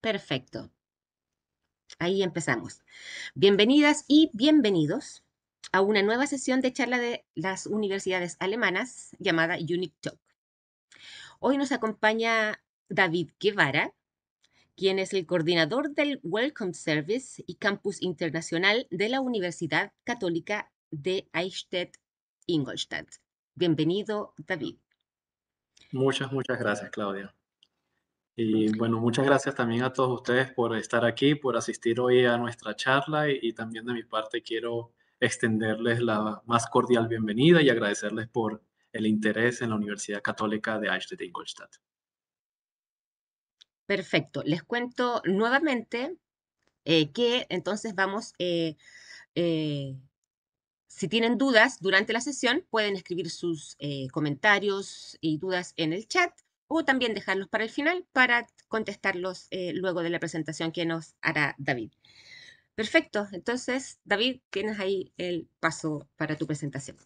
Perfecto. Ahí empezamos. Bienvenidas y bienvenidos a una nueva sesión de charla de las universidades alemanas llamada Unique Talk. Hoy nos acompaña David Guevara, quien es el coordinador del Welcome Service y Campus Internacional de la Universidad Católica de Eichstätt, Ingolstadt. Bienvenido, David. Muchas, muchas gracias, Claudia. Y bueno, muchas gracias también a todos ustedes por estar aquí, por asistir hoy a nuestra charla y, también de mi parte quiero extenderles la más cordial bienvenida y agradecerles por el interés en la Universidad Católica de Eichstätt Ingolstadt. Perfecto. Les cuento nuevamente eh, que entonces vamos, eh, eh, si tienen dudas durante la sesión, pueden escribir sus comentarios y dudas en el chat o también dejarlos para el final para contestarlos eh, luego de la presentación que nos hará David. Perfecto, entonces David, tienes ahí el paso para tu presentación.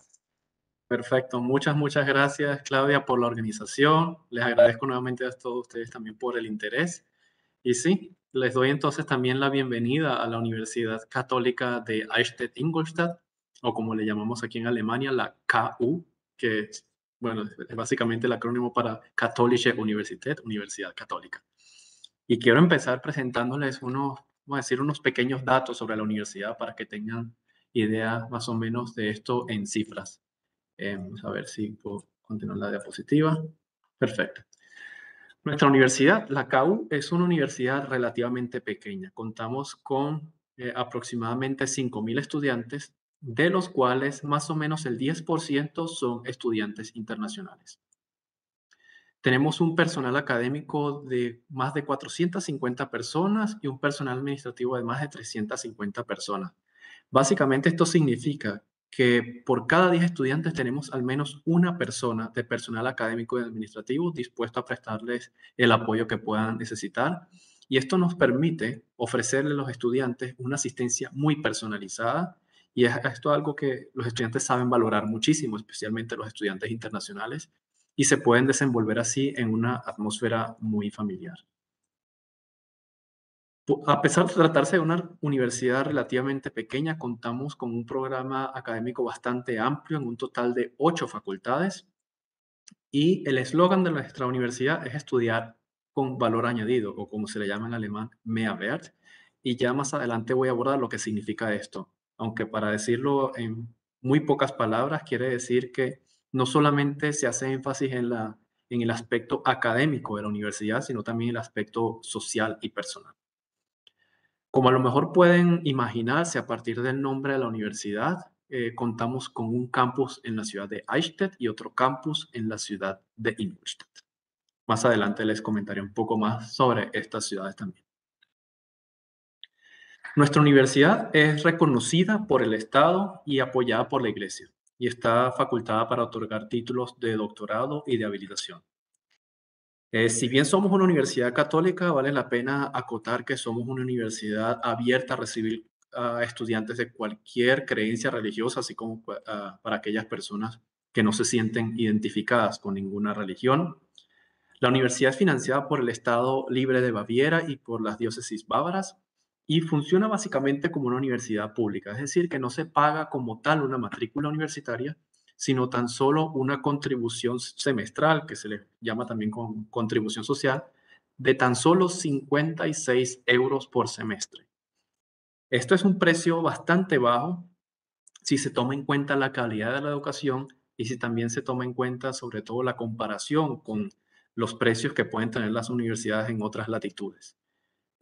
Perfecto, muchas, muchas gracias Claudia por la organización. Les agradezco nuevamente a todos ustedes también por el interés. Y sí, les doy entonces también la bienvenida a la Universidad Católica de Eichstätt-Ingolstadt, o como le llamamos aquí en Alemania, la KU, que es bueno, es básicamente el acrónimo para católica Universität, Universidad Católica. Y quiero empezar presentándoles unos, vamos a decir, unos pequeños datos sobre la universidad para que tengan idea más o menos de esto en cifras. Eh, a ver si puedo continuar la diapositiva. Perfecto. Nuestra universidad, la CAU, es una universidad relativamente pequeña. Contamos con eh, aproximadamente 5.000 estudiantes de los cuales más o menos el 10% son estudiantes internacionales. Tenemos un personal académico de más de 450 personas y un personal administrativo de más de 350 personas. Básicamente esto significa que por cada 10 estudiantes tenemos al menos una persona de personal académico y administrativo dispuesto a prestarles el apoyo que puedan necesitar. Y esto nos permite ofrecerle a los estudiantes una asistencia muy personalizada y esto es algo que los estudiantes saben valorar muchísimo, especialmente los estudiantes internacionales, y se pueden desenvolver así en una atmósfera muy familiar. A pesar de tratarse de una universidad relativamente pequeña, contamos con un programa académico bastante amplio, en un total de ocho facultades, y el eslogan de nuestra universidad es estudiar con valor añadido, o como se le llama en alemán, Mehrwert, y ya más adelante voy a abordar lo que significa esto aunque para decirlo en muy pocas palabras, quiere decir que no solamente se hace énfasis en, la, en el aspecto académico de la universidad, sino también el aspecto social y personal. Como a lo mejor pueden imaginarse a partir del nombre de la universidad, eh, contamos con un campus en la ciudad de Eichstätt y otro campus en la ciudad de Ingolstadt. Más adelante les comentaré un poco más sobre estas ciudades también. Nuestra universidad es reconocida por el Estado y apoyada por la Iglesia y está facultada para otorgar títulos de doctorado y de habilitación. Eh, si bien somos una universidad católica, vale la pena acotar que somos una universidad abierta a recibir a estudiantes de cualquier creencia religiosa, así como para aquellas personas que no se sienten identificadas con ninguna religión. La universidad es financiada por el Estado Libre de Baviera y por las diócesis bávaras y funciona básicamente como una universidad pública, es decir, que no se paga como tal una matrícula universitaria, sino tan solo una contribución semestral, que se le llama también contribución social, de tan solo 56 euros por semestre. Esto es un precio bastante bajo si se toma en cuenta la calidad de la educación y si también se toma en cuenta sobre todo la comparación con los precios que pueden tener las universidades en otras latitudes.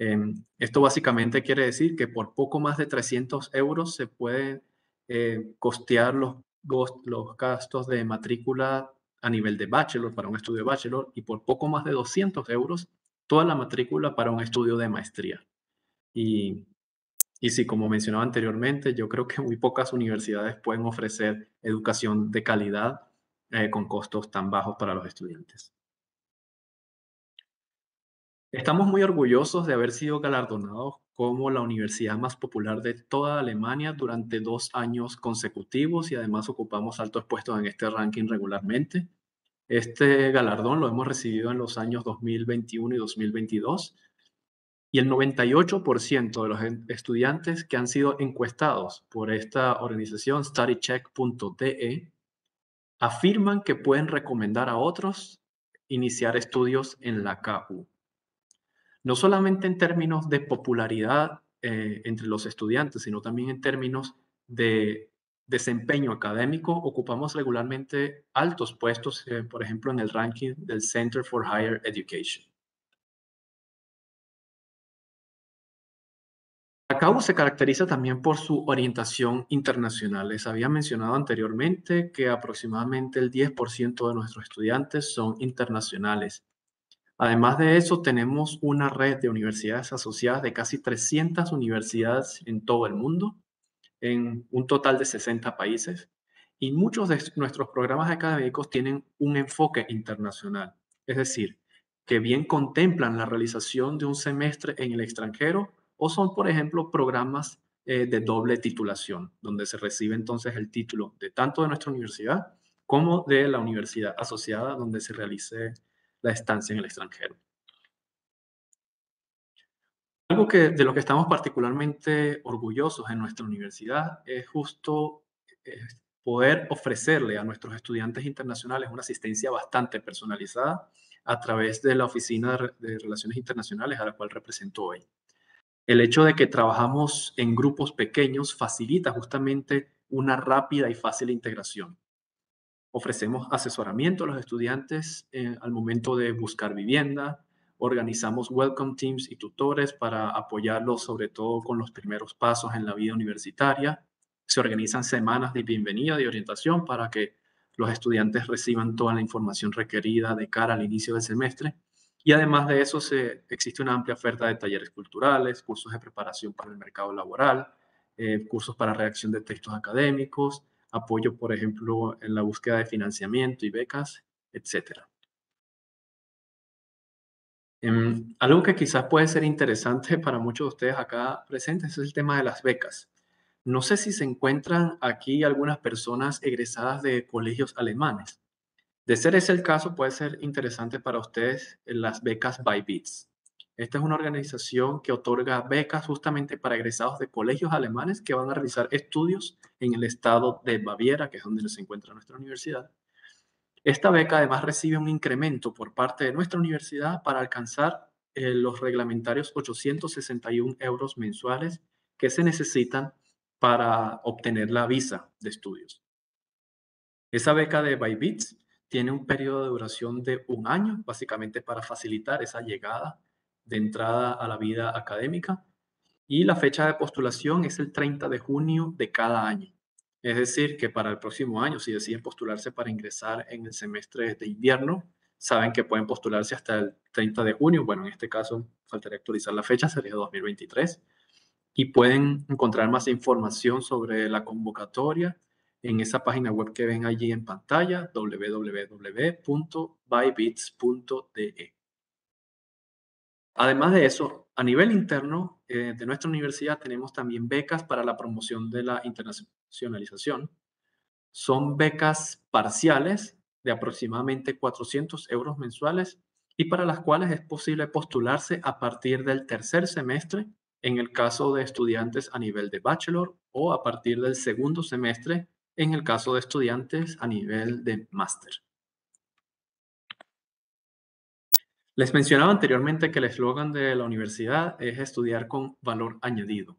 Em, esto básicamente quiere decir que por poco más de 300 euros se pueden eh, costear los, los gastos de matrícula a nivel de bachelor para un estudio de bachelor y por poco más de 200 euros toda la matrícula para un estudio de maestría. Y, y sí, como mencionaba anteriormente, yo creo que muy pocas universidades pueden ofrecer educación de calidad eh, con costos tan bajos para los estudiantes. Estamos muy orgullosos de haber sido galardonados como la universidad más popular de toda Alemania durante dos años consecutivos y además ocupamos altos puestos en este ranking regularmente. Este galardón lo hemos recibido en los años 2021 y 2022 y el 98% de los estudiantes que han sido encuestados por esta organización studycheck.de afirman que pueden recomendar a otros iniciar estudios en la KU no solamente en términos de popularidad eh, entre los estudiantes, sino también en términos de desempeño académico, ocupamos regularmente altos puestos, eh, por ejemplo, en el ranking del Center for Higher Education. Cacao se caracteriza también por su orientación internacional. Les había mencionado anteriormente que aproximadamente el 10% de nuestros estudiantes son internacionales. Además de eso, tenemos una red de universidades asociadas de casi 300 universidades en todo el mundo, en un total de 60 países, y muchos de nuestros programas académicos tienen un enfoque internacional, es decir, que bien contemplan la realización de un semestre en el extranjero o son, por ejemplo, programas eh, de doble titulación, donde se recibe entonces el título de tanto de nuestra universidad como de la universidad asociada donde se realice la estancia en el extranjero. Algo que, de lo que estamos particularmente orgullosos en nuestra universidad es justo poder ofrecerle a nuestros estudiantes internacionales una asistencia bastante personalizada a través de la Oficina de Relaciones Internacionales a la cual represento hoy. El hecho de que trabajamos en grupos pequeños facilita justamente una rápida y fácil integración. Ofrecemos asesoramiento a los estudiantes eh, al momento de buscar vivienda. Organizamos welcome teams y tutores para apoyarlos, sobre todo con los primeros pasos en la vida universitaria. Se organizan semanas de bienvenida y orientación para que los estudiantes reciban toda la información requerida de cara al inicio del semestre. Y además de eso, existe una amplia oferta de talleres culturales, cursos de preparación para el mercado laboral, eh, cursos para redacción de textos académicos, apoyo, por ejemplo, en la búsqueda de financiamiento y becas, etc. Em, algo que quizás puede ser interesante para muchos de ustedes acá presentes es el tema de las becas. No sé si se encuentran aquí algunas personas egresadas de colegios alemanes. De ser ese el caso, puede ser interesante para ustedes eh, las becas by bits. Esta es una organización que otorga becas justamente para egresados de colegios alemanes que van a realizar estudios en el estado de Baviera, que es donde se encuentra nuestra universidad. Esta beca además recibe un incremento por parte de nuestra universidad para alcanzar eh, los reglamentarios 861 euros mensuales que se necesitan para obtener la visa de estudios. Esa beca de Bybits tiene un periodo de duración de un año, básicamente para facilitar esa llegada de entrada a la vida académica y la fecha de postulación es el 30 de junio de cada año. Es decir, que para el próximo año, si deciden postularse para ingresar en el semestre de invierno, saben que pueden postularse hasta el 30 de junio. Bueno, en este caso faltaría actualizar la fecha, sería 2023. Y pueden encontrar más información sobre la convocatoria en esa página web que ven allí en pantalla, www.bybits.de. Además de eso, a nivel interno eh, de nuestra universidad tenemos también becas para la promoción de la internacionalización. Son becas parciales de aproximadamente 400 euros mensuales y para las cuales es posible postularse a partir del tercer semestre en el caso de estudiantes a nivel de bachelor o a partir del segundo semestre en el caso de estudiantes a nivel de máster. Les mencionaba anteriormente que el eslogan de la universidad es estudiar con valor añadido,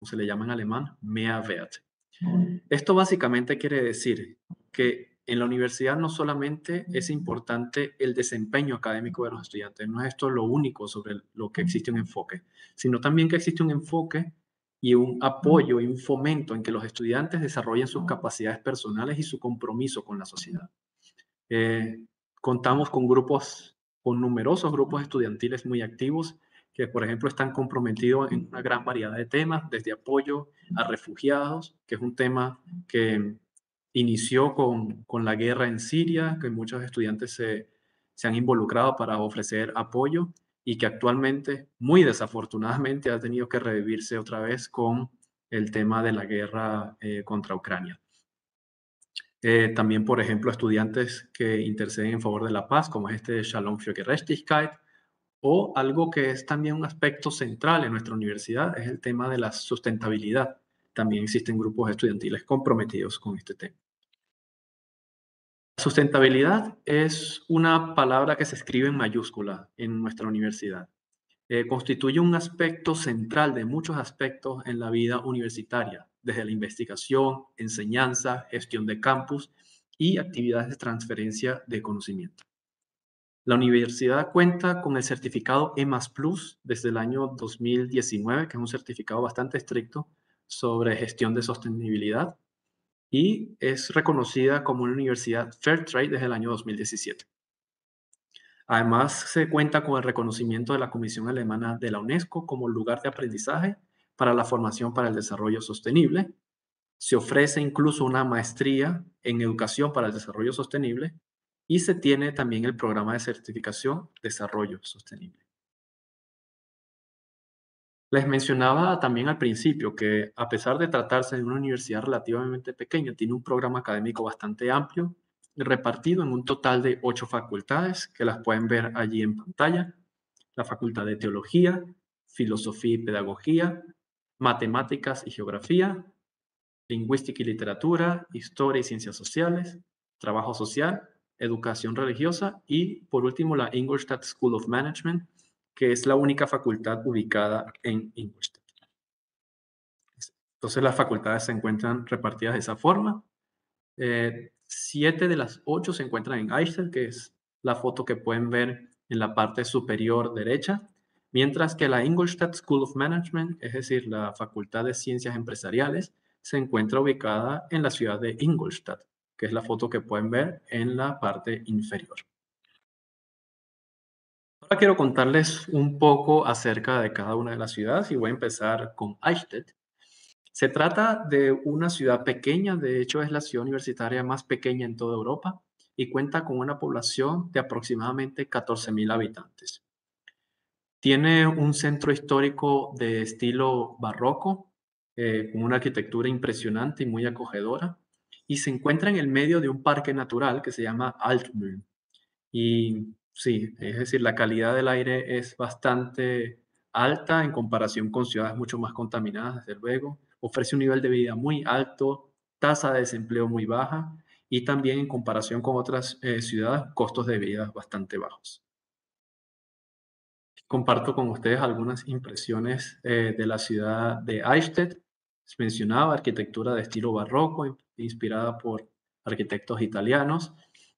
o se le llama en alemán Mehrwert. Mm. Esto básicamente quiere decir que en la universidad no solamente es mm. importante el desempeño académico de los estudiantes, no es esto lo único sobre lo que existe un enfoque, sino también que existe un enfoque y un apoyo y un fomento en que los estudiantes desarrollen sus capacidades personales y su compromiso con la sociedad. Eh, contamos con grupos con numerosos grupos estudiantiles muy activos que, por ejemplo, están comprometidos en una gran variedad de temas, desde apoyo a refugiados, que es un tema que inició con, la guerra en Siria, que muchos estudiantes se, han involucrado para ofrecer apoyo y que actualmente, muy desafortunadamente, ha tenido que revivirse otra vez con el tema de la guerra eh, contra Ucrania. Eh, también, por ejemplo, estudiantes que interceden en favor de la paz, como es este Shalom für Gerechtigkeit, o algo que es también un aspecto central en nuestra universidad, es el tema de la sustentabilidad. También existen grupos estudiantiles comprometidos con este tema. sustentabilidad es una palabra que se escribe en mayúscula en nuestra universidad. Eh, constituye un aspecto central de muchos aspectos en la vida universitaria, desde la investigación, enseñanza, gestión de campus y actividades de transferencia de conocimiento. La universidad cuenta con el certificado EMAS Plus desde el año 2019, que es un certificado bastante estricto sobre gestión de sostenibilidad y es reconocida como una universidad Fair Trade desde el año 2017. Además, se cuenta con el reconocimiento de la Comisión Alemana de la UNESCO como lugar de aprendizaje para la formación para el desarrollo sostenible. Se ofrece incluso una maestría en educación para el desarrollo sostenible y se tiene también el programa de certificación desarrollo sostenible. Les mencionaba también al principio que a pesar de tratarse de una universidad relativamente pequeña, tiene un programa académico bastante amplio, repartido en un total de ocho facultades que las pueden ver allí en pantalla. La Facultad de Teología, Filosofía y Pedagogía, matemáticas y geografía, lingüística y literatura, historia y ciencias sociales, trabajo social, educación religiosa y, por último, la Ingolstadt School of Management, que es la única facultad ubicada en Ingolstadt. Entonces, las facultades se encuentran repartidas de esa forma. Eh, siete de las ocho se encuentran en Eichstätt, que es la foto que pueden ver en la parte superior derecha mientras que la Ingolstadt School of Management, es decir, la Facultad de Ciencias Empresariales, se encuentra ubicada en la ciudad de Ingolstadt, que es la foto que pueden ver en la parte inferior. Ahora quiero contarles un poco acerca de cada una de las ciudades y voy a empezar con Eichstätt. Se trata de una ciudad pequeña, de hecho es la ciudad universitaria más pequeña en toda Europa y cuenta con una población de aproximadamente 14.000 habitantes. Tiene un centro histórico de estilo barroco, eh, con una arquitectura impresionante y muy acogedora, y se encuentra en el medio de un parque natural que se llama Altmühl. Y sí, es decir, la calidad del aire es bastante alta en comparación con ciudades mucho más contaminadas, desde luego. Ofrece un nivel de vida muy alto, tasa de desempleo muy baja y también en comparación con otras eh, ciudades, costos de vida bastante bajos comparto con ustedes algunas impresiones eh, de la ciudad de Eichstätt. mencionaba arquitectura de estilo barroco, inspirada por arquitectos italianos.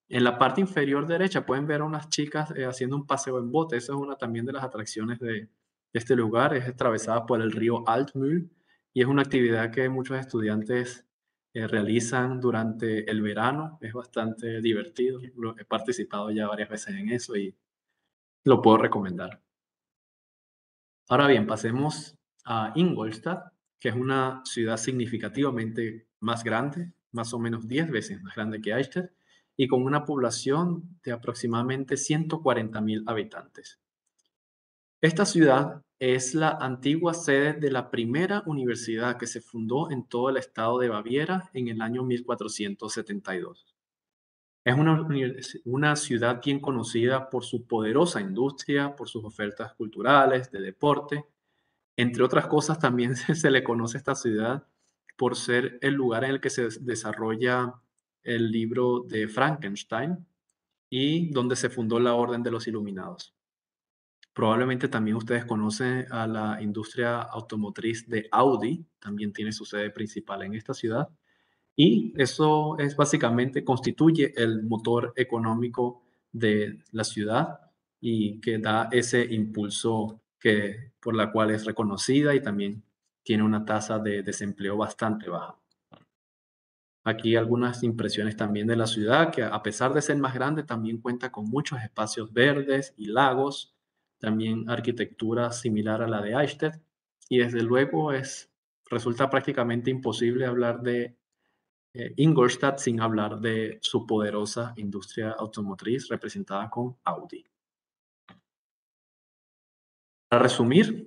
En la parte inferior derecha pueden ver a unas chicas eh, haciendo un paseo en bote. Esa es una también de las atracciones de este lugar. Es atravesada por el río Altmühl y es una actividad que muchos estudiantes eh, realizan durante el verano. Es bastante divertido. He participado ya varias veces en eso y lo puedo recomendar. Ahora bien, pasemos a Ingolstadt, que es una ciudad significativamente más grande, más o menos 10 veces más grande que Eichstätt, y con una población de aproximadamente 140.000 habitantes. Esta ciudad es la antigua sede de la primera universidad que se fundó en todo el estado de Baviera en el año 1472. Es una, ciudad bien conocida por su poderosa industria, por sus ofertas culturales, de deporte. Entre otras cosas, también se, se le conoce a esta ciudad por ser el lugar en el que se desarrolla el libro de Frankenstein y donde se fundó la Orden de los Iluminados. Probablemente también ustedes conocen a la industria automotriz de Audi, también tiene su sede principal en esta ciudad. Y eso es básicamente, constituye el motor económico de la ciudad y que da ese impulso que, por la cual es reconocida y también tiene una tasa de desempleo bastante baja. Aquí algunas impresiones también de la ciudad, que a pesar de ser más grande, también cuenta con muchos espacios verdes y lagos, también arquitectura similar a la de Eichstätt, y desde luego es, resulta prácticamente imposible hablar de eh, Ingolstadt sin hablar de su poderosa industria automotriz representada con Audi. Para resumir,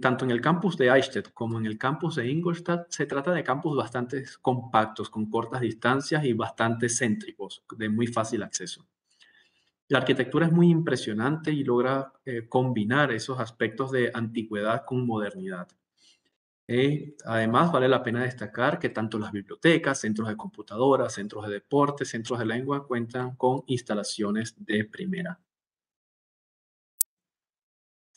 tanto en el campus de Eichstätt como en el campus de Ingolstadt se trata de campus bastante compactos, con cortas distancias y bastante céntricos, de muy fácil acceso. La arquitectura es muy impresionante y logra eh, combinar esos aspectos de antigüedad con modernidad además, vale la pena destacar que tanto las bibliotecas, centros de computadoras, centros de deporte, centros de lengua cuentan con instalaciones de primera.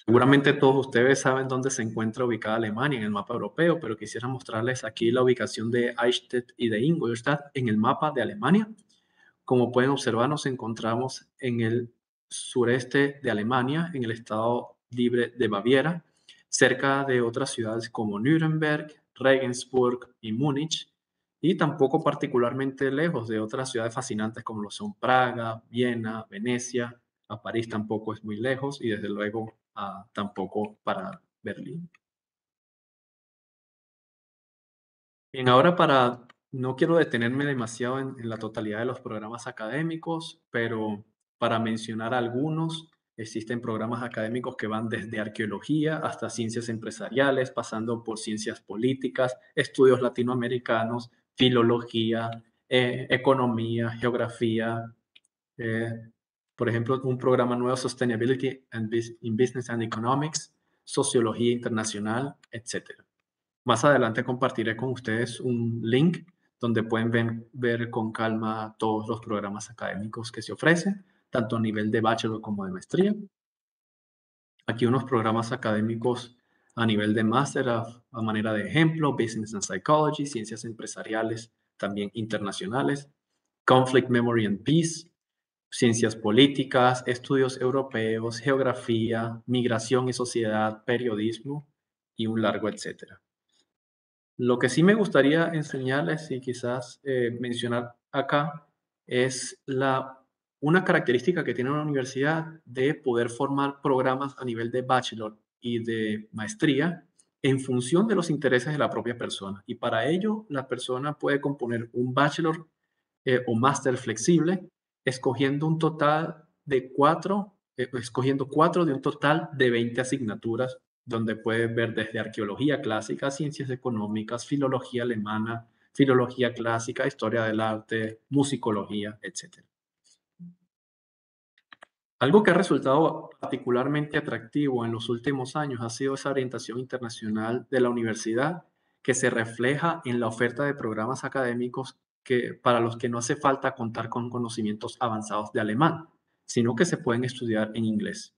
Seguramente todos ustedes saben dónde se encuentra ubicada Alemania en el mapa europeo, pero quisiera mostrarles aquí la ubicación de Eichstätt y de Ingolstadt en el mapa de Alemania. Como pueden observar, nos encontramos en el sureste de Alemania, en el estado libre de Baviera, cerca de otras ciudades como Nuremberg, Regensburg y Múnich, y tampoco particularmente lejos de otras ciudades fascinantes como lo son Praga, Viena, Venecia, a París tampoco es muy lejos y desde luego ah, tampoco para Berlín. Bien, ahora para, no quiero detenerme demasiado en la totalidad de los programas académicos, pero para mencionar algunos, Existen programas académicos que van desde arqueología hasta ciencias empresariales, pasando por ciencias políticas, estudios latinoamericanos, filología, eh, economía, geografía. Eh, por ejemplo, un programa nuevo, Sustainability in Business and Economics, sociología internacional, etc. Más adelante compartiré con ustedes un link donde pueden ver con calma todos los programas académicos que se ofrecen tanto a nivel de bachelor como de maestría. Aquí unos programas académicos a nivel de máster a, manera de ejemplo, Business and Psychology, Ciencias Empresariales, también internacionales, Conflict Memory and Peace, Ciencias Políticas, Estudios Europeos, Geografía, Migración y Sociedad, Periodismo y un largo etcétera. Lo que sí me gustaría enseñarles y quizás eh, mencionar acá es la una característica que tiene una universidad de poder formar programas a nivel de bachelor y de maestría en función de los intereses de la propia persona. Y para ello, la persona puede componer un bachelor eh, o máster flexible, escogiendo un total de cuatro, eh, escogiendo cuatro de un total de 20 asignaturas, donde puede ver desde arqueología clásica, ciencias económicas, filología alemana, filología clásica, historia del arte, musicología, etcétera. Algo que ha resultado particularmente atractivo en los últimos años ha sido esa orientación internacional de la universidad que se refleja en la oferta de programas académicos para los que no hace falta contar con conocimientos avanzados de alemán, sino que se pueden estudiar en inglés.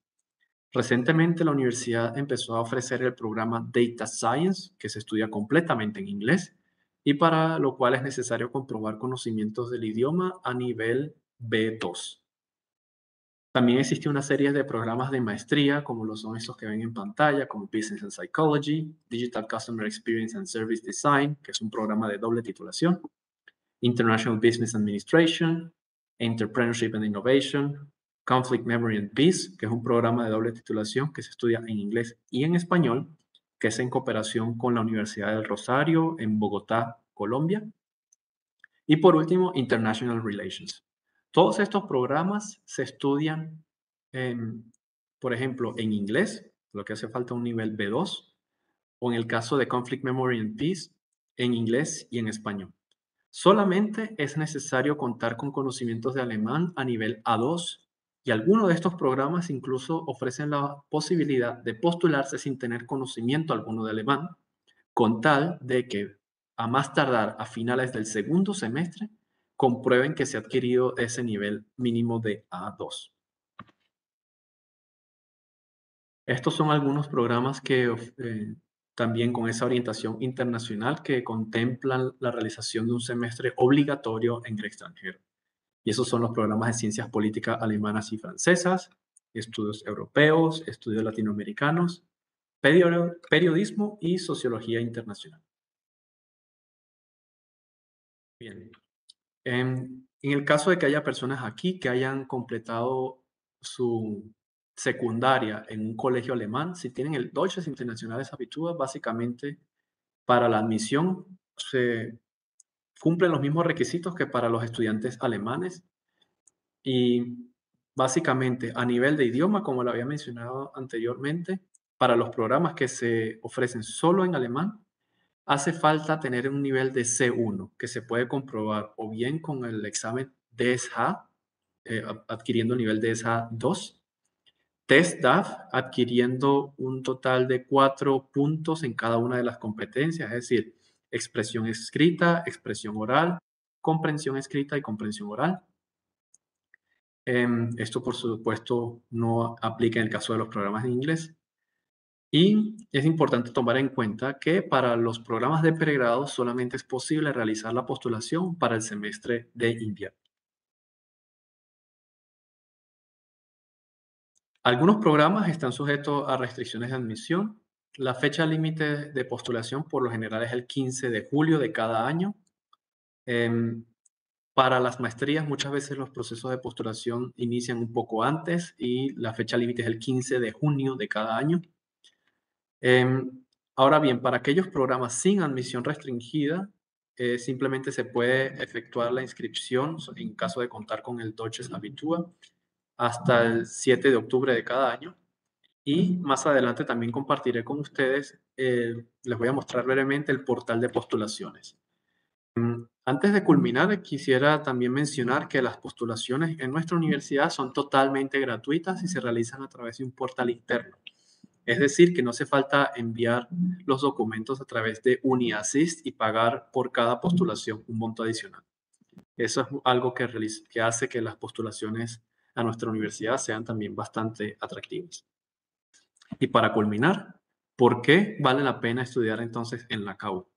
Recientemente la universidad empezó a ofrecer el programa Data Science, que se estudia completamente en inglés, y para lo cual es necesario comprobar conocimientos del idioma a nivel B2. También existe una serie de programas de maestría, como los son estos que ven en pantalla, como Business and Psychology, Digital Customer Experience and Service Design, que es un programa de doble titulación, International Business Administration, Entrepreneurship and Innovation, Conflict Memory and Peace, que es un programa de doble titulación que se estudia en inglés y en español, que es en cooperación con la Universidad del Rosario en Bogotá, Colombia. Y por último, International Relations, todos estos programas se estudian, por ejemplo, en inglés, lo que hace falta un nivel B2, o en el caso de Conflict Memory and Peace, en inglés y en español. Solamente es necesario contar con conocimientos de alemán a nivel A2 y algunos de estos programas incluso ofrecen la posibilidad de postularse sin tener conocimiento alguno de alemán, con tal de que a más tardar a finales del segundo semestre comprueben que se ha adquirido ese nivel mínimo de A2. Estos son algunos programas que eh, también con esa orientación internacional que contemplan la realización de un semestre obligatorio en el extranjero. Y esos son los programas de ciencias políticas alemanas y francesas, estudios europeos, estudios latinoamericanos, periodismo y sociología internacional. Bien, Em, en, el caso de que haya personas aquí que hayan completado su secundaria en un colegio alemán, si tienen el Deutsches Internationales Abitur, básicamente para la admisión se cumplen los mismos requisitos que para los estudiantes alemanes y básicamente a nivel de idioma, como lo había mencionado anteriormente, para los programas que se ofrecen solo en alemán, hace falta tener un nivel de C1 que se puede comprobar o bien con el examen DSH, eh, adquiriendo adquiriendo nivel DSH 2, test DAF adquiriendo un total de cuatro puntos en cada una de las competencias, es decir, expresión escrita, expresión oral, comprensión escrita y comprensión oral. Em, esto, por supuesto, no aplica en el caso de los programas de inglés. Y es importante tomar en cuenta que para los programas de pregrado solamente es posible realizar la postulación para el semestre de invierno. Algunos programas están sujetos a restricciones de admisión. La fecha límite de postulación por lo general es el 15 de julio de cada año. Em, para las maestrías muchas veces los procesos de postulación inician un poco antes y la fecha límite es el 15 de junio de cada año. Em, ahora bien, para aquellos programas sin admisión restringida, eh, simplemente se puede efectuar la inscripción en caso de contar con el Deutsches habitúa hasta el 7 de octubre de cada año. Y más adelante también compartiré con ustedes, eh, les voy a mostrar brevemente el portal de postulaciones. Em, antes de culminar, quisiera también mencionar que las postulaciones en nuestra universidad son totalmente gratuitas y se realizan a través de un portal interno. Es decir, que no hace falta enviar los documentos a través de UniAssist y pagar por cada postulación un monto adicional. Eso es algo que, que hace que las postulaciones a nuestra universidad sean también bastante atractivas. Y para culminar, ¿por qué vale la pena estudiar entonces en la CAU?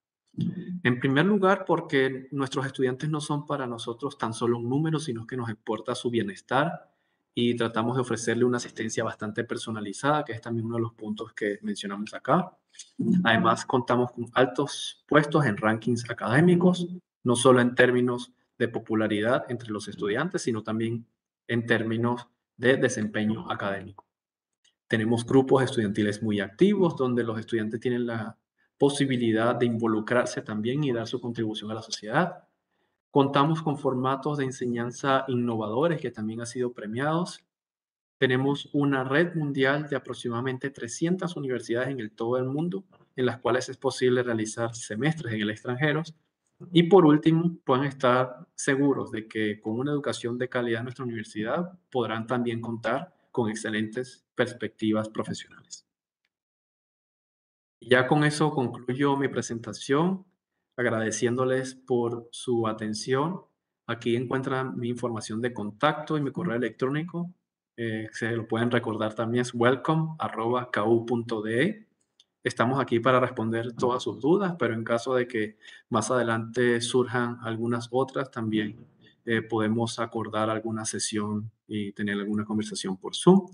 En primer lugar, porque nuestros estudiantes no son para nosotros tan solo un número, sino que nos importa su bienestar y tratamos de ofrecerle una asistencia bastante personalizada, que es también uno de los puntos que mencionamos acá. Además, contamos con altos puestos en rankings académicos, no solo en términos de popularidad entre los estudiantes, sino también en términos de desempeño académico. Tenemos grupos estudiantiles muy activos, donde los estudiantes tienen la posibilidad de involucrarse también y dar su contribución a la sociedad. Contamos con formatos de enseñanza innovadores que también han sido premiados. Tenemos una red mundial de aproximadamente 300 universidades en el todo el mundo, en las cuales es posible realizar semestres en el extranjero. Y por último, pueden estar seguros de que con una educación de calidad en nuestra universidad podrán también contar con excelentes perspectivas profesionales. Ya con eso concluyo mi presentación agradeciéndoles por su atención. Aquí encuentran mi información de contacto y mi correo electrónico. Eh, se lo pueden recordar también es welcome.ku.de. Estamos aquí para responder todas sus dudas, pero en caso de que más adelante surjan algunas otras, también eh, podemos acordar alguna sesión y tener alguna conversación por Zoom.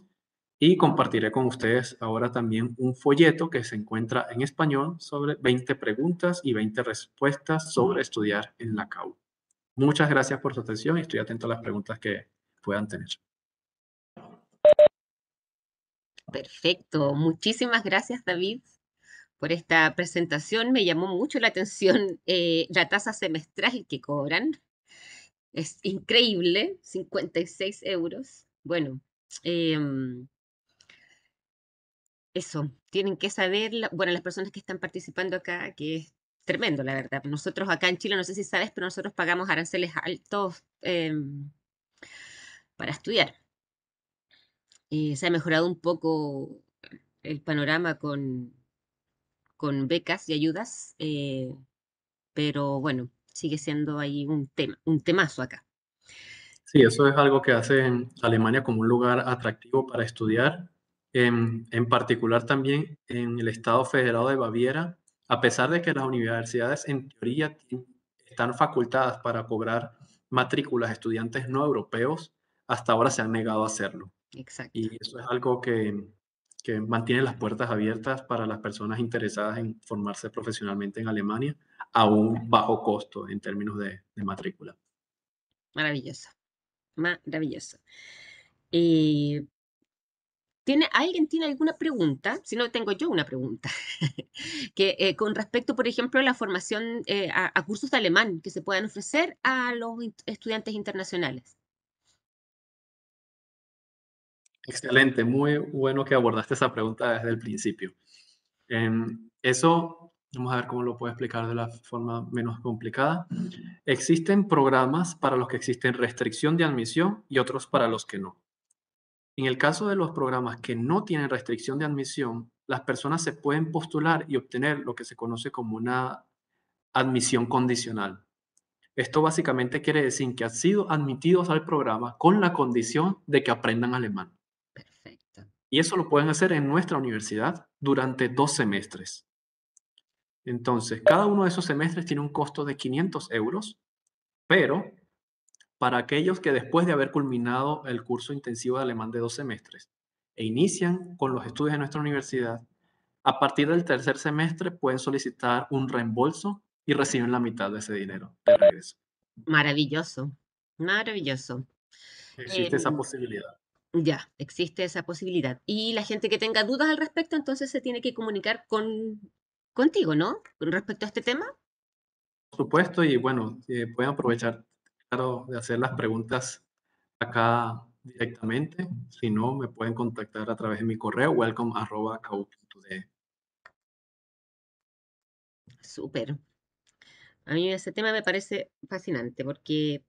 Y compartiré con ustedes ahora también un folleto que se encuentra en español sobre 20 preguntas y 20 respuestas sobre estudiar en la CAU. Muchas gracias por su atención y estoy atento a las preguntas que puedan tener. Perfecto. Muchísimas gracias, David, por esta presentación. Me llamó mucho la atención eh, la tasa semestral que cobran. Es increíble, 56 euros. Bueno, em, eso, tienen que saber, bueno, las personas que están participando acá, que es tremendo, la verdad. Nosotros acá en Chile, no sé si sabes, pero nosotros pagamos aranceles altos em, para estudiar. se ha mejorado un poco el panorama con, con becas y ayudas, eh, pero bueno, sigue siendo ahí un tema, un temazo acá. Sí, eso eh, es algo que hace Alemania como un lugar atractivo para estudiar en, particular también en el Estado Federado de Baviera, a pesar de que las universidades en teoría están facultadas para cobrar matrículas a estudiantes no europeos, hasta ahora se han negado a hacerlo. Exacto. Y eso es algo que, que mantiene las puertas abiertas para las personas interesadas en formarse profesionalmente en Alemania a un bajo costo en términos de, de matrícula. Maravilloso, maravilloso. y ¿Alguien tiene alguna pregunta? Si no, tengo yo una pregunta. que eh, con respecto, por ejemplo, a la formación eh, a, cursos de alemán que se puedan ofrecer a los estudiantes internacionales. Excelente, muy bueno que abordaste esa pregunta desde el principio. Em, eso, vamos a ver cómo lo puedo explicar de la forma menos complicada. Existen programas para los que existen restricción de admisión y otros para los que no. En el caso de los programas que no tienen restricción de admisión, las personas se pueden postular y obtener lo que se conoce como una admisión condicional. Esto básicamente quiere decir que han sido admitidos al programa con la condición de que aprendan alemán. Perfecto. Y eso lo pueden hacer en nuestra universidad durante dos semestres. Entonces, cada uno de esos semestres tiene un costo de 500 euros, pero para aquellos que después de haber culminado el curso intensivo de alemán de dos semestres e inician con los estudios en nuestra universidad, a partir del tercer semestre pueden solicitar un reembolso y reciben la mitad de ese dinero de regreso. Maravilloso, maravilloso. Existe esa em, posibilidad. Ya, existe esa posibilidad. Y la gente que tenga dudas al respecto, entonces se tiene que comunicar con, contigo, ¿no? Con Respecto a este tema. Por supuesto, y bueno, eh, pueden aprovechar de hacer las preguntas acá directamente. Si no, me pueden contactar a través de mi correo welcome.cau.de. Súper. A mí ese tema me parece fascinante porque,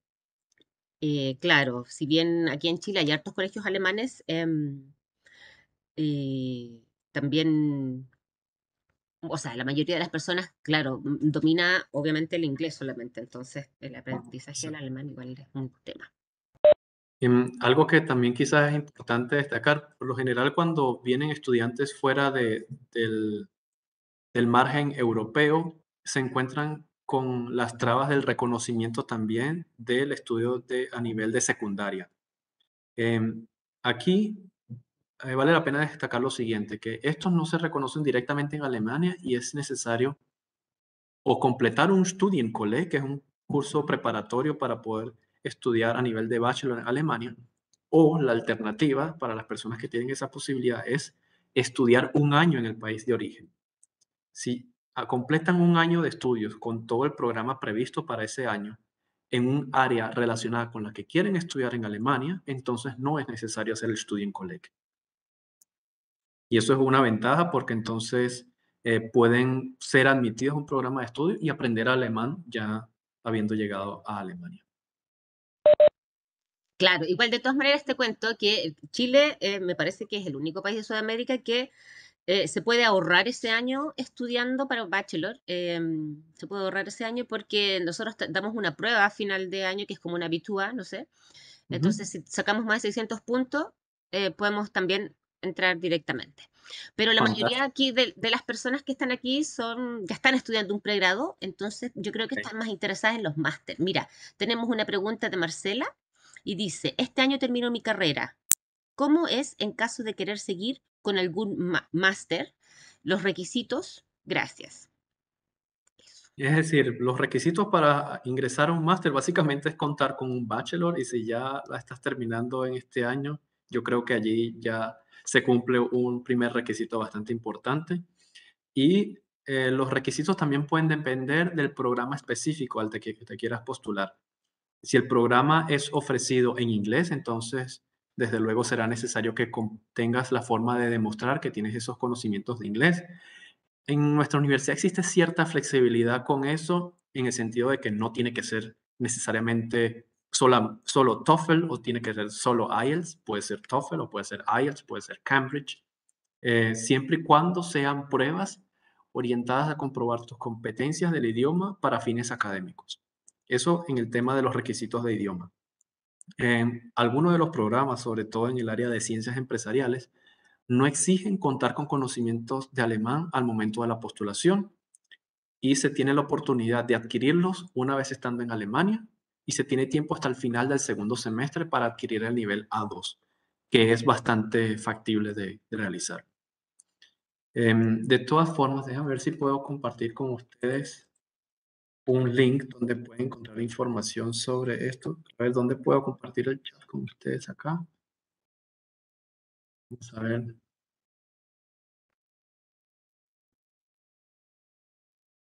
eh, claro, si bien aquí en Chile hay hartos colegios alemanes, em, eh, también o sea, la mayoría de las personas, claro, mm, domina obviamente el inglés solamente, entonces el aprendizaje del alemán igual es un tema. Em, algo que también quizás es importante destacar, por lo general cuando vienen estudiantes fuera de, del, del margen europeo, se encuentran con las trabas del reconocimiento también del estudio de, a nivel de secundaria. Em, aquí eh, vale la pena destacar lo siguiente, que estos no se reconocen directamente en Alemania y es necesario o completar un Studienkolleg, que es un curso preparatorio para poder estudiar a nivel de bachelor en Alemania, o la alternativa para las personas que tienen esa posibilidad es estudiar un año en el país de origen. Si ah, completan un año de estudios con todo el programa previsto para ese año en un área relacionada con la que quieren estudiar en Alemania, entonces no es necesario hacer el Studienkolleg. Y eso es una ventaja porque entonces eh, pueden ser admitidos a un programa de estudio y aprender alemán ya habiendo llegado a Alemania. Claro, igual de todas maneras te cuento que Chile eh, me parece que es el único país de Sudamérica que eh, se puede ahorrar ese año estudiando para un bachelor. se puede ahorrar ese año porque nosotros damos una prueba a final de año que es como una habitúa, no sé. Entonces, si sacamos más de 600 puntos, podemos también entrar directamente. Pero la mayoría aquí de, las personas que están aquí son, ya están estudiando un pregrado, entonces yo creo que están más interesadas en los máster. Mira, tenemos una pregunta de Marcela y dice, este año termino mi carrera. ¿Cómo es en caso de querer seguir con algún máster? Los requisitos, gracias. Es decir, los requisitos para ingresar a un máster básicamente es contar con un bachelor y si ya la estás terminando en este año, yo creo que allí ya se cumple un primer requisito bastante importante. Y eh, los requisitos también pueden depender del programa específico al que te quieras postular. Si el programa es ofrecido en inglés, entonces desde luego será necesario que tengas la forma de demostrar que tienes esos conocimientos de inglés. En nuestra universidad existe cierta flexibilidad con eso en el sentido de que no tiene que ser necesariamente solo TOEFL o tiene que ser solo IELTS, puede ser TOEFL o puede ser IELTS, puede ser Cambridge, eh, siempre y cuando sean pruebas orientadas a comprobar tus competencias del idioma para fines académicos. Eso en el tema de los requisitos de idioma. algunos de los programas, sobre todo en el área de ciencias empresariales, no exigen contar con conocimientos de alemán al momento de la postulación y se tiene la oportunidad de adquirirlos una vez estando en Alemania y se tiene tiempo hasta el final del segundo semestre para adquirir el nivel A2, que es bastante factible de, realizar. Em, de todas formas, déjame ver si puedo compartir con ustedes un link donde pueden encontrar información sobre esto. A ver, ¿dónde puedo compartir el chat con ustedes acá? Vamos a ver.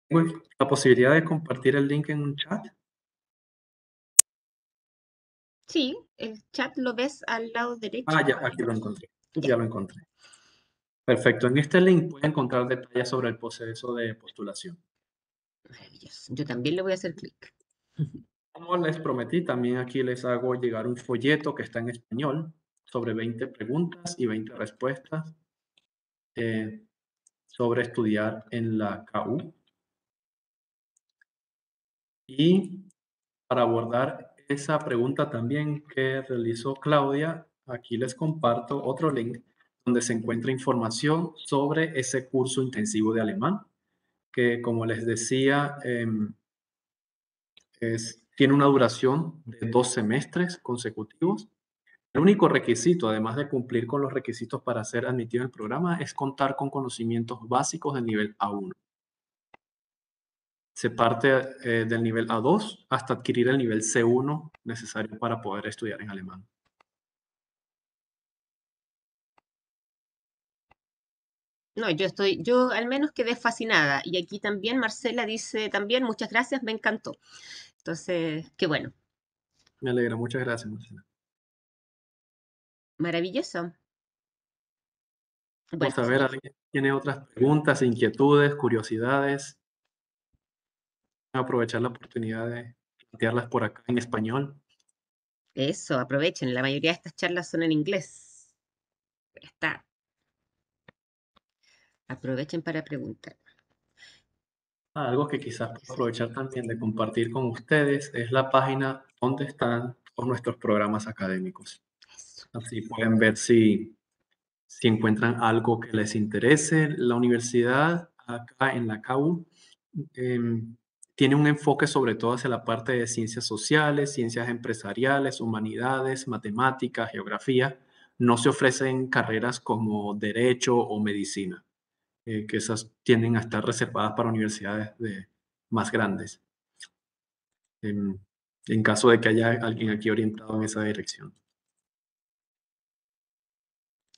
Tengo la posibilidad de compartir el link en un chat. Sí, el chat lo ves al lado derecho. Ah, ya, aquí lo encontré. Ya, lo encontré. Perfecto. En este link puede encontrar detalles sobre el proceso de postulación. Maravilloso. Yo también le voy a hacer clic. Como les prometí, también aquí les hago llegar un folleto que está en español sobre 20 preguntas y 20 respuestas eh, sobre estudiar en la KU. Y para abordar esa pregunta también que realizó Claudia, aquí les comparto otro link donde se encuentra información sobre ese curso intensivo de alemán, que como les decía, em, tiene una duración de dos semestres consecutivos. El único requisito, además de cumplir con los requisitos para ser admitido en el programa, es contar con conocimientos básicos de nivel A1 se parte eh, del nivel A2 hasta adquirir el nivel C1 necesario para poder estudiar en alemán. No, yo estoy, yo al menos quedé fascinada. Y aquí también Marcela dice también, muchas gracias, me encantó. Entonces, qué bueno. Me alegra, muchas gracias, Marcela. Maravilloso. Vamos a ver, ¿alguien tiene otras preguntas, inquietudes, curiosidades? aprovechar la oportunidad de plantearlas por acá en español. Eso, aprovechen. La mayoría de estas charlas son en inglés. Está. Aprovechen para preguntar. Ah, algo que quizás aprovechar también de compartir con ustedes es la página donde están todos nuestros programas académicos. Así pueden ver si, si encuentran algo que les interese. La universidad acá en la CAU em, tiene un enfoque sobre todo hacia la parte de ciencias sociales, ciencias empresariales, humanidades, matemáticas, geografía. No se ofrecen carreras como derecho o medicina, eh, que esas tienden a estar reservadas para universidades de, más grandes, em, en caso de que haya alguien aquí orientado en esa dirección.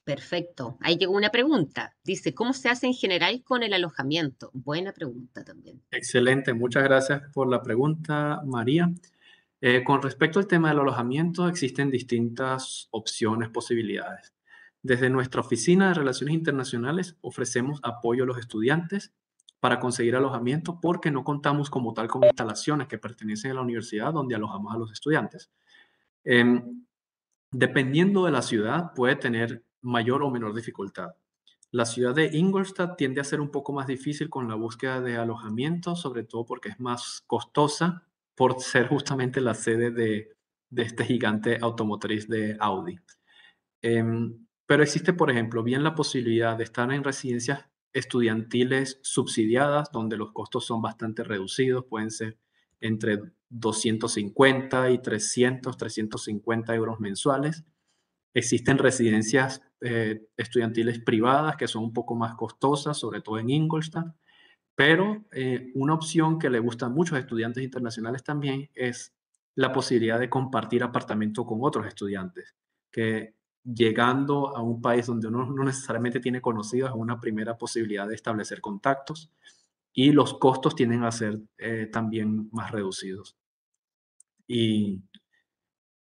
Perfecto. Ahí llegó una pregunta. Dice, ¿cómo se hace en general con el alojamiento? Buena pregunta también. Excelente. Muchas gracias por la pregunta, María. Eh, con respecto al tema del alojamiento, existen distintas opciones, posibilidades. Desde nuestra Oficina de Relaciones Internacionales ofrecemos apoyo a los estudiantes para conseguir alojamiento porque no contamos como tal con instalaciones que pertenecen a la universidad donde alojamos a los estudiantes. Em, dependiendo de la ciudad, puede tener mayor o menor dificultad. La ciudad de Ingolstadt tiende a ser un poco más difícil con la búsqueda de alojamiento, sobre todo porque es más costosa por ser justamente la sede de, este gigante automotriz de Audi. Em, pero existe, por ejemplo, bien la posibilidad de estar en residencias estudiantiles subsidiadas, donde los costos son bastante reducidos, pueden ser entre 250 y 300, 350 euros mensuales Existen residencias eh, estudiantiles privadas que son un poco más costosas, sobre todo en Ingolstadt, pero eh, una opción que le gusta a muchos estudiantes internacionales también es la posibilidad de compartir apartamento con otros estudiantes, que llegando a un país donde uno no necesariamente tiene conocidos es una primera posibilidad de establecer contactos y los costos tienden a ser eh, también más reducidos. Y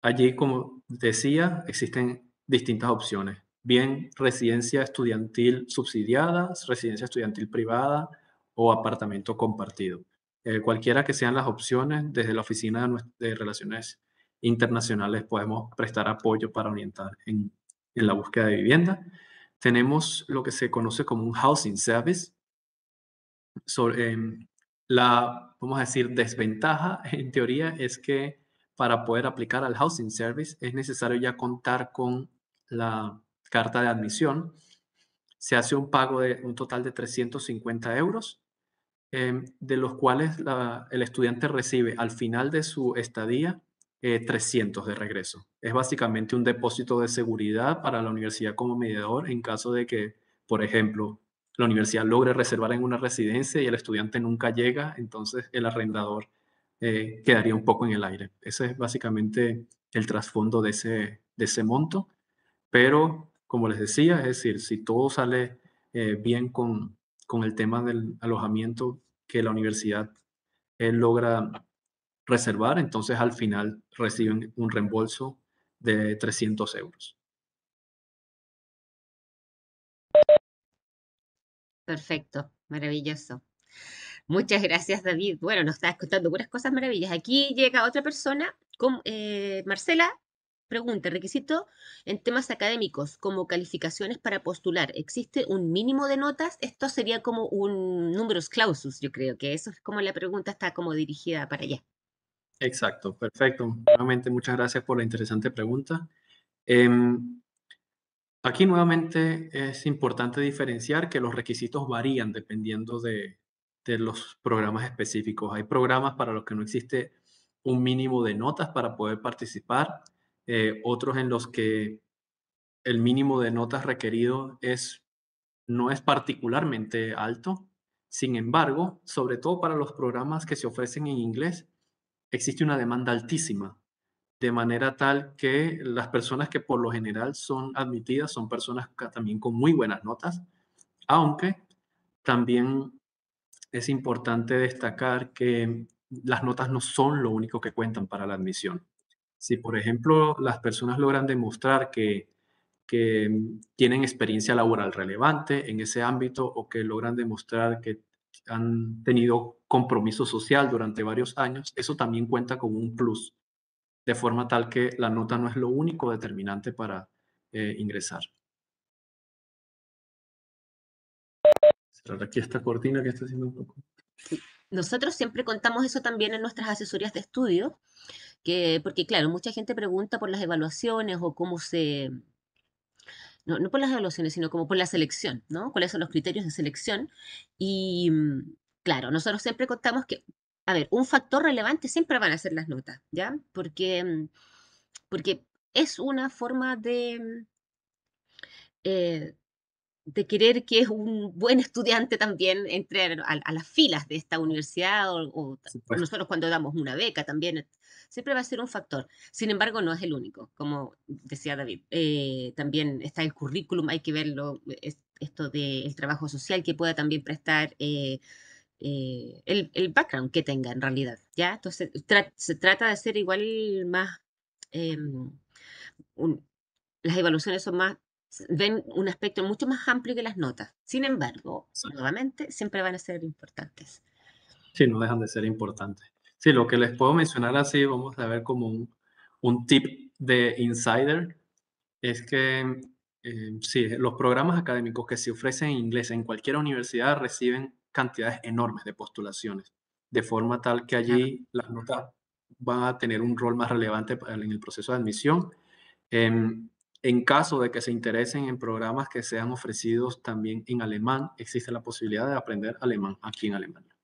Allí, como decía, existen distintas opciones. Bien, residencia estudiantil subsidiada, residencia estudiantil privada o apartamento compartido. Eh, cualquiera que sean las opciones, desde la Oficina de Relaciones Internacionales podemos prestar apoyo para orientar en, la búsqueda de vivienda. Tenemos lo que se conoce como un housing service. Em, la, vamos a decir, desventaja en teoría es que para poder aplicar al Housing Service es necesario ya contar con la carta de admisión. Se hace un pago de un total de 350 euros, em, de los cuales el estudiante recibe al final de su estadía 300 eh, de regreso. Es básicamente un depósito de seguridad para la universidad como mediador en caso de que, por ejemplo, la universidad logre reservar en una residencia y el estudiante nunca llega, entonces el arrendador eh, quedaría un poco en el aire. Ese es básicamente el trasfondo de ese, de ese monto. Pero, como les decía, es decir, si todo sale eh, bien con, con, el tema del alojamiento que la universidad eh, logra reservar, entonces al final reciben un reembolso de 300 euros. Perfecto, maravilloso. Muchas gracias, David. Bueno, nos estás contando puras cosas maravillas. Aquí llega otra persona, con, eh, Marcela. Pregunta, requisito en temas académicos como calificaciones para postular, ¿existe un mínimo de notas? Esto sería como un números clausus, yo creo que eso es como la pregunta está como dirigida para allá. Exacto, perfecto. Nuevamente, muchas gracias por la interesante pregunta. Em, aquí nuevamente es importante diferenciar que los requisitos varían dependiendo de, de los programas específicos. Hay programas para los que no existe un mínimo de notas para poder participar, eh, otros en los que el mínimo de notas requerido es, no es particularmente alto. Sin embargo, sobre todo para los programas que se ofrecen en inglés, existe una demanda altísima, de manera tal que las personas que por lo general son admitidas son personas también con muy buenas notas, aunque también es importante destacar que las notas no son lo único que cuentan para la admisión. Si, por ejemplo, las personas logran demostrar que, mm, tienen experiencia laboral relevante en ese ámbito o que logran demostrar que han tenido compromiso social durante varios años, eso también cuenta con un plus, de forma tal que la nota no es lo único determinante para eh, ingresar. aquí esta cortina que está haciendo un poco. Nosotros siempre contamos eso también en nuestras asesorías de estudio, que, porque claro, mucha gente pregunta por las evaluaciones o cómo se... No, por las evaluaciones, sino como por la selección, ¿no? ¿Cuáles son los criterios de selección? Y claro, nosotros siempre contamos que, a ver, un factor relevante siempre van a ser las notas, ¿ya? Porque, porque es una forma de... Eh, de querer que es un buen estudiante también entre a, las filas de esta universidad o, pues. nosotros cuando damos una beca también, siempre va a ser un factor. Sin embargo, no es el único, como decía David. Eh, también está el currículum, hay que verlo, esto del trabajo social que pueda también prestar. Eh, eh, el, background que tenga en realidad, ¿ya? Entonces, se trata de ser igual más, em, las evaluaciones son más ven un aspecto mucho más amplio que las notas. Sin embargo, nuevamente, siempre van a ser importantes. Sí, no dejan de ser importantes. Sí, lo que les puedo mencionar así, vamos a ver como un, tip de insider, es que em, sí, los programas académicos que se ofrecen en inglés en cualquier universidad reciben cantidades enormes de postulaciones, de forma tal que allí las notas van a tener un rol más relevante en el proceso de admisión. Em, en caso de que se interesen en programas que sean ofrecidos también en alemán, existe la posibilidad de aprender alemán aquí en Alemania.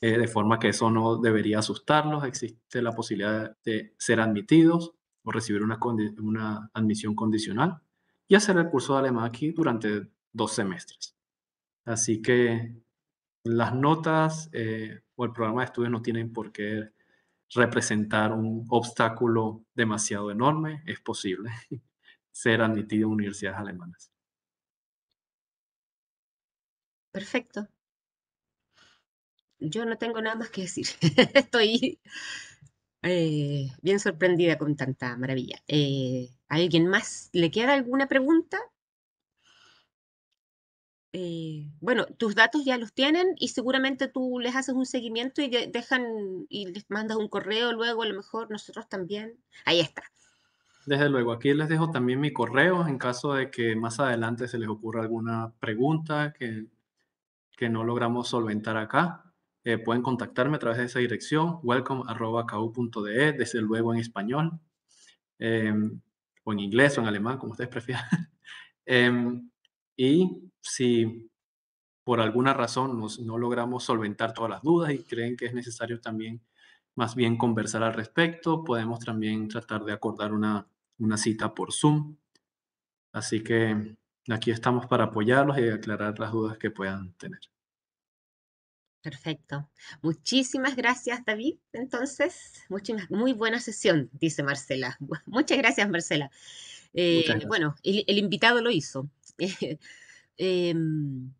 Eh, de forma que eso no debería asustarlos, existe la posibilidad de ser admitidos o recibir una, admisión condicional y hacer el curso de alemán aquí durante dos semestres. Así que las notas eh, o el programa de estudios no tienen por qué representar un obstáculo demasiado enorme, es posible. ser admitido en universidades alemanas. Perfecto. Yo no tengo nada más que decir. Estoy eh, bien sorprendida con tanta maravilla. Eh, alguien más le queda alguna pregunta? Eh, bueno, tus datos ya los tienen y seguramente tú les haces un seguimiento y dejan y les mandas un correo luego, a lo mejor nosotros también. Ahí está. Desde luego, aquí les dejo también mi correo en caso de que más adelante se les ocurra alguna pregunta que, que no logramos solventar acá. Eh, pueden contactarme a través de esa dirección, welcome.ku.de, e, desde luego en español, em, o en inglés o en alemán, como ustedes prefieran. Em, y si por alguna razón no logramos solventar todas las dudas y creen que es necesario también más bien conversar al respecto. Podemos también tratar de acordar una, una cita por Zoom. Así que aquí estamos para apoyarlos y aclarar las dudas que puedan tener. Perfecto. Muchísimas gracias, David. Entonces, muchísimas, muy buena sesión, dice Marcela. Muchas gracias, Marcela. Eh, bueno, el, invitado lo hizo. Em,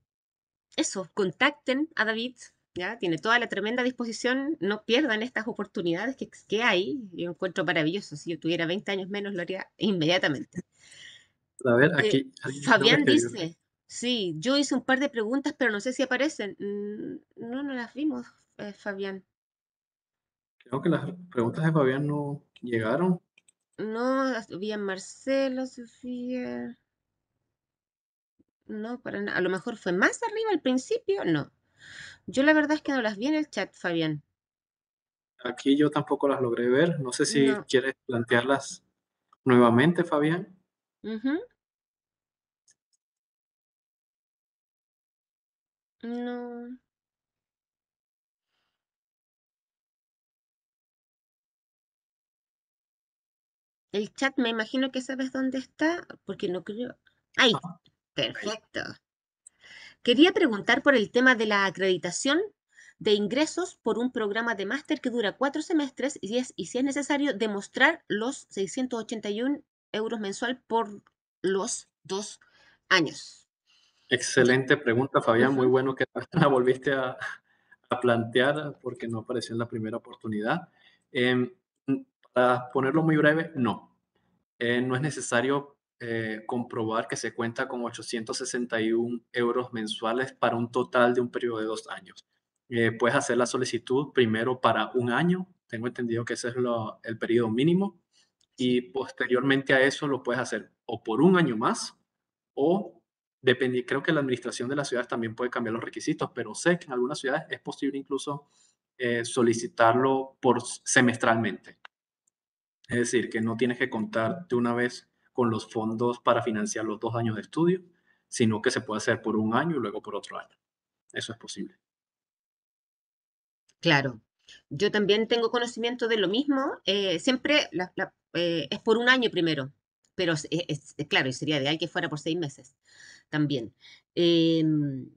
eso, contacten a David, tiene toda la tremenda disposición, no pierdan estas oportunidades que, que hay. Yo encuentro maravilloso, si yo tuviera 20 años menos lo haría inmediatamente. A ver, eh, aquí. Fabián dice, sí, yo hice un par de preguntas, pero no sé si aparecen. Mm, no, no las vimos, eh, Fabián. Creo que las preguntas de Fabián no llegaron. No, había Marcelo, Sofía. No, para nada. A lo mejor fue más arriba al principio, no. Yo la verdad es que no las vi en el chat, Fabián. Aquí yo tampoco las logré ver. No sé si quieres plantearlas nuevamente, Fabián. No. El chat me imagino que sabes dónde está, porque no creo. ¡Ay! Ah. Perfecto. Quería preguntar por el tema de la acreditación de ingresos por un programa de máster que dura cuatro semestres y, si es necesario demostrar los 681 euros mensual por los dos años. Excelente pregunta, Fabián. Muy bueno que la volviste a, plantear porque no apareció en la primera oportunidad. Em, para ponerlo muy breve, no. Eh, no es necesario eh, comprobar que se cuenta con 861 euros mensuales para un total de un periodo de dos años. Eh, puedes hacer la solicitud primero para un año, tengo entendido que ese es el periodo mínimo, y posteriormente a eso lo puedes hacer o por un año más o depende, creo que la administración de las ciudades también puede cambiar los requisitos, pero sé que en algunas ciudades es posible incluso eh, solicitarlo por semestralmente. Es decir, que no tienes que contarte de una vez con los fondos para financiar los dos años de estudio, sino que se puede hacer por un año y luego por otro año. Eso es posible. Claro. Yo también tengo conocimiento de lo mismo. Eh, siempre eh, es por un año primero, pero es, claro, sería ideal que fuera por seis meses también. Em,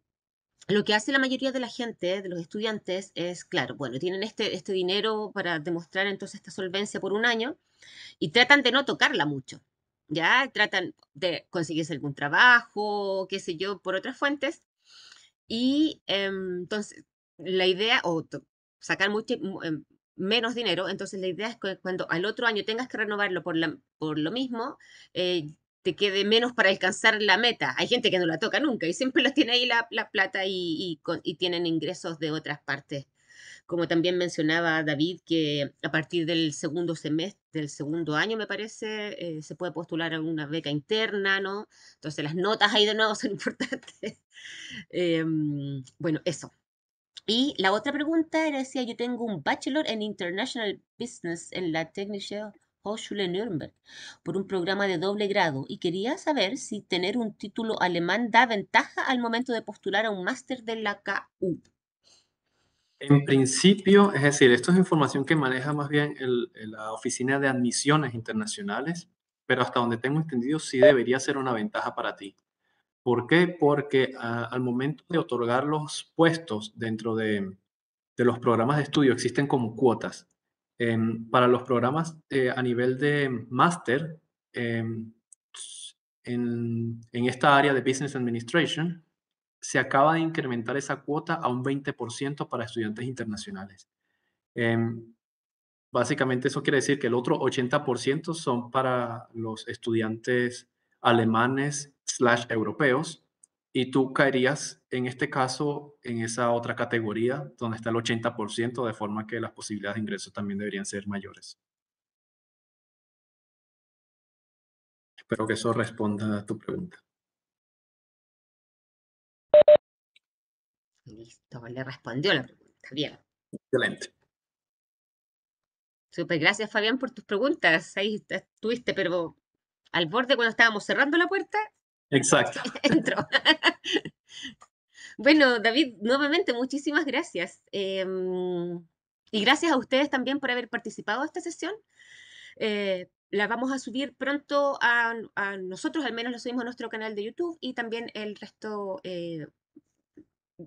lo que hace la mayoría de la gente, de los estudiantes, es, claro, bueno, tienen este, este dinero para demostrar entonces esta solvencia por un año y tratan de no tocarla mucho ya tratan de conseguirse algún trabajo, qué sé yo, por otras fuentes. Y em, entonces la idea, o sacar mucho, em, menos dinero, entonces la idea es que cuando al otro año tengas que renovarlo por, por lo mismo, eh, te quede menos para alcanzar la meta. Hay gente que no la toca nunca y siempre la tiene ahí la, plata y, y, tienen ingresos de otras partes. Como también mencionaba David, que a partir del segundo semestre, del segundo año, me parece, eh, se puede postular a una beca interna, ¿no? Entonces las notas ahí de nuevo son importantes. Em, bueno, eso. Y la otra pregunta era, decía, yo tengo un bachelor en International Business en la Technische Hochschule Nürnberg por un programa de doble grado y quería saber si tener un título alemán da ventaja al momento de postular a un máster de la KU. En principio, es decir, esto es información que maneja más bien la Oficina de Admisiones Internacionales, pero hasta donde tengo entendido sí debería ser una ventaja para ti. ¿Por qué? Porque al momento de otorgar los puestos dentro de, los programas de estudio existen como cuotas. Em, para los programas eh, a nivel de máster, em, en, esta área de Business Administration, se acaba de incrementar esa cuota a un 20% para estudiantes internacionales. Em, básicamente eso quiere decir que el otro 80% son para los estudiantes alemanes slash europeos y tú caerías en este caso en esa otra categoría donde está el 80% de forma que las posibilidades de ingreso también deberían ser mayores. Espero que eso responda a tu pregunta. Listo, le respondió la pregunta. Bien. Excelente. Super, gracias Fabián por tus preguntas. Ahí estuviste, pero al borde cuando estábamos cerrando la puerta. Exacto. bueno, David, nuevamente muchísimas gracias. Em, y gracias a ustedes también por haber participado de esta sesión. Eh, la vamos a subir pronto a, nosotros, al menos lo subimos a nuestro canal de YouTube y también el resto eh,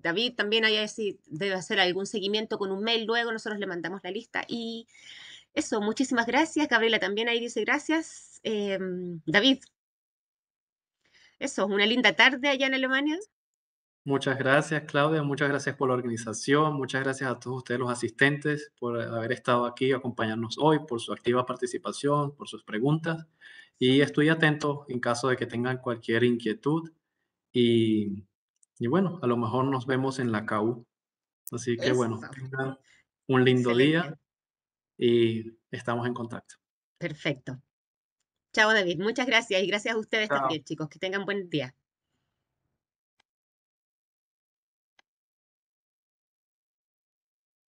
David también ahí si debe hacer algún seguimiento con un mail luego, nosotros le mandamos la lista y eso, muchísimas gracias. Gabriela también ahí dice gracias. Em, David, eso, una linda tarde allá en Alemania. Muchas gracias, Claudia. Muchas gracias por la organización. Muchas gracias a todos ustedes, los asistentes, por haber estado aquí, acompañarnos hoy, por su activa participación, por sus preguntas. Y estoy atento en caso de que tengan cualquier inquietud. Y y bueno, a lo mejor nos vemos en la CAU. Así que bueno, un lindo día y estamos en contacto. Perfecto. Chao David, muchas gracias y gracias a ustedes también chicos, que tengan buen día.